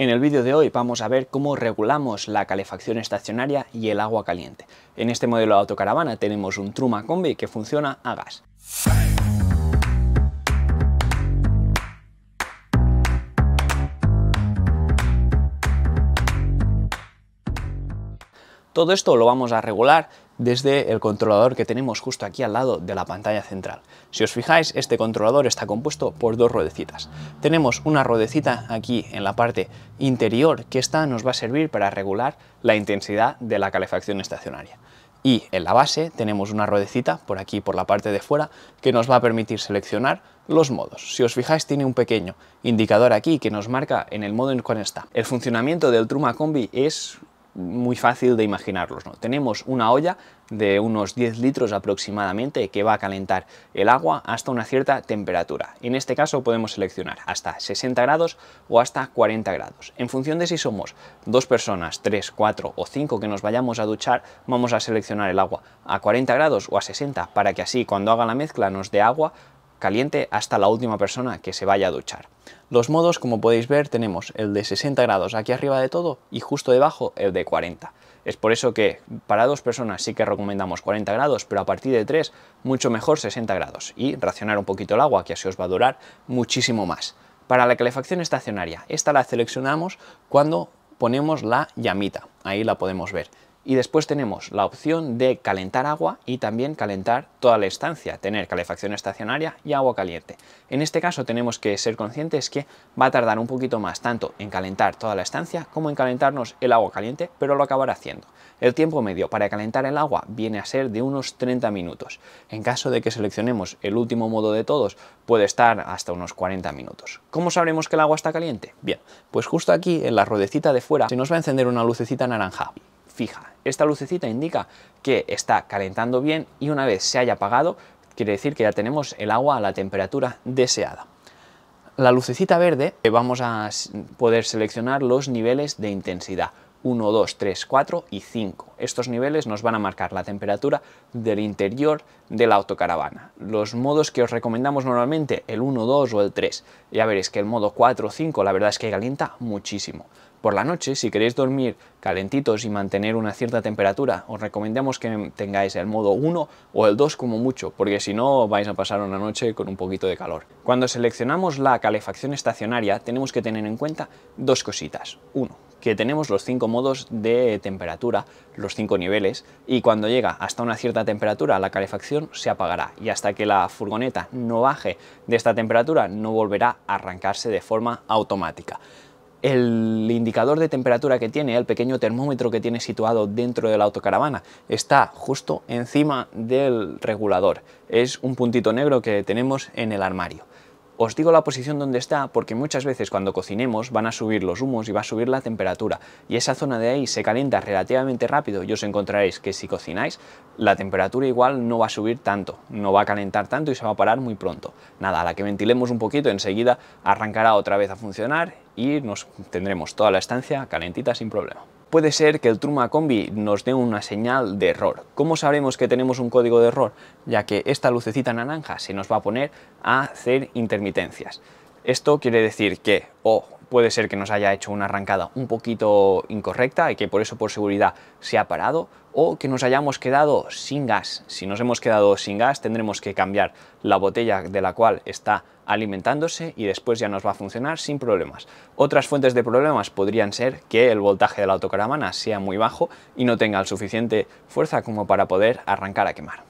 En el vídeo de hoy vamos a ver cómo regulamos la calefacción estacionaria y el agua caliente. En este modelo de autocaravana tenemos un Truma Combi que funciona a gas. Todo esto lo vamos a regular desde el controlador que tenemos justo aquí al lado de la pantalla central. Si os fijáis, este controlador está compuesto por dos ruedecitas. Tenemos una ruedecita aquí en la parte interior, que esta nos va a servir para regular la intensidad de la calefacción estacionaria. Y en la base tenemos una ruedecita por aquí, por la parte de fuera, que nos va a permitir seleccionar los modos. Si os fijáis tiene un pequeño indicador aquí que nos marca en el modo en cual está. El funcionamiento del Truma Combi es muy fácil de imaginarlos. ¿no? Tenemos una olla de unos 10 litros aproximadamente que va a calentar el agua hasta una cierta temperatura. En este caso podemos seleccionar hasta 60 grados o hasta 40 grados. En función de si somos dos personas, 3, 4 o 5 que nos vayamos a duchar, vamos a seleccionar el agua a 40 grados o a 60 para que así cuando haga la mezcla nos dé agua caliente hasta la última persona que se vaya a duchar. Los modos, como podéis ver, tenemos el de 60 grados aquí arriba de todo y justo debajo el de 40. Es por eso que para dos personas sí que recomendamos 40 grados, pero a partir de tres mucho mejor 60 grados y racionar un poquito el agua que así os va a durar muchísimo más. Para la calefacción estacionaria, esta la seleccionamos cuando ponemos la llamita, ahí la podemos ver. Y después tenemos la opción de calentar agua y también calentar toda la estancia, tener calefacción estacionaria y agua caliente. En este caso tenemos que ser conscientes que va a tardar un poquito más tanto en calentar toda la estancia como en calentarnos el agua caliente, pero lo acabará haciendo. El tiempo medio para calentar el agua viene a ser de unos 30 minutos. En caso de que seleccionemos el último modo de todos, puede estar hasta unos 40 minutos. ¿Cómo sabremos que el agua está caliente? Bien, pues justo aquí en la ruedecita de fuera se nos va a encender una lucecita naranja fija. Esta lucecita indica que está calentando bien y una vez se haya apagado, quiere decir que ya tenemos el agua a la temperatura deseada. La lucecita verde eh, vamos a poder seleccionar los niveles de intensidad. 1, 2, 3, 4 y 5. Estos niveles nos van a marcar la temperatura del interior de la autocaravana. Los modos que os recomendamos normalmente, el 1, 2 o el 3. Ya veréis que el modo 4 o 5 la verdad es que calienta muchísimo. Por la noche, si queréis dormir calentitos y mantener una cierta temperatura, os recomendamos que tengáis el modo 1 o el 2 como mucho, porque si no vais a pasar una noche con un poquito de calor. Cuando seleccionamos la calefacción estacionaria, tenemos que tener en cuenta dos cositas. Uno, que tenemos los cinco modos de temperatura, los cinco niveles, y cuando llega hasta una cierta temperatura la calefacción se apagará y hasta que la furgoneta no baje de esta temperatura no volverá a arrancarse de forma automática el indicador de temperatura que tiene, el pequeño termómetro que tiene situado dentro de la autocaravana, está justo encima del regulador. Es un puntito negro que tenemos en el armario. Os digo la posición donde está porque muchas veces cuando cocinemos van a subir los humos y va a subir la temperatura y esa zona de ahí se calienta relativamente rápido y os encontraréis que si cocináis la temperatura igual no va a subir tanto, no va a calentar tanto y se va a parar muy pronto. Nada, a la que ventilemos un poquito enseguida arrancará otra vez a funcionar y nos tendremos toda la estancia calentita sin problema puede ser que el Truma Combi nos dé una señal de error. ¿Cómo sabremos que tenemos un código de error? Ya que esta lucecita naranja se nos va a poner a hacer intermitencias. Esto quiere decir que o puede ser que nos haya hecho una arrancada un poquito incorrecta y que por eso por seguridad se ha parado, o que nos hayamos quedado sin gas. Si nos hemos quedado sin gas tendremos que cambiar la botella de la cual está alimentándose y después ya nos va a funcionar sin problemas. Otras fuentes de problemas podrían ser que el voltaje de la autocaravana sea muy bajo y no tenga el suficiente fuerza como para poder arrancar a quemar.